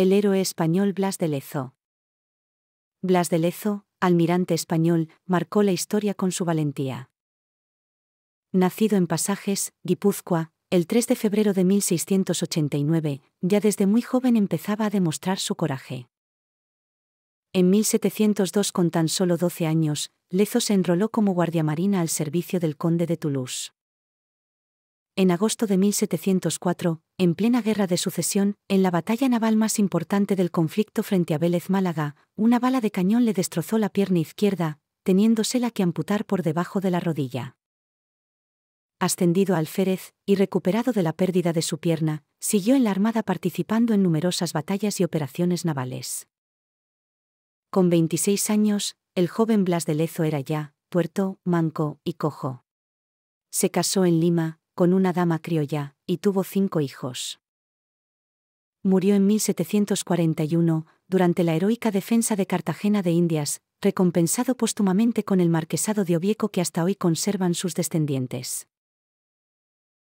el héroe español Blas de Lezo. Blas de Lezo, almirante español, marcó la historia con su valentía. Nacido en Pasajes, Guipúzcoa, el 3 de febrero de 1689, ya desde muy joven empezaba a demostrar su coraje. En 1702, con tan solo 12 años, Lezo se enroló como guardiamarina al servicio del conde de Toulouse en agosto de 1704, en plena guerra de sucesión, en la batalla naval más importante del conflicto frente a Vélez Málaga, una bala de cañón le destrozó la pierna izquierda, teniéndosela que amputar por debajo de la rodilla. Ascendido al alférez y recuperado de la pérdida de su pierna, siguió en la Armada participando en numerosas batallas y operaciones navales. Con 26 años, el joven Blas de Lezo era ya, puerto, manco y cojo. Se casó en Lima, con una dama criolla, y tuvo cinco hijos. Murió en 1741, durante la heroica defensa de Cartagena de Indias, recompensado póstumamente con el marquesado de Ovieco que hasta hoy conservan sus descendientes.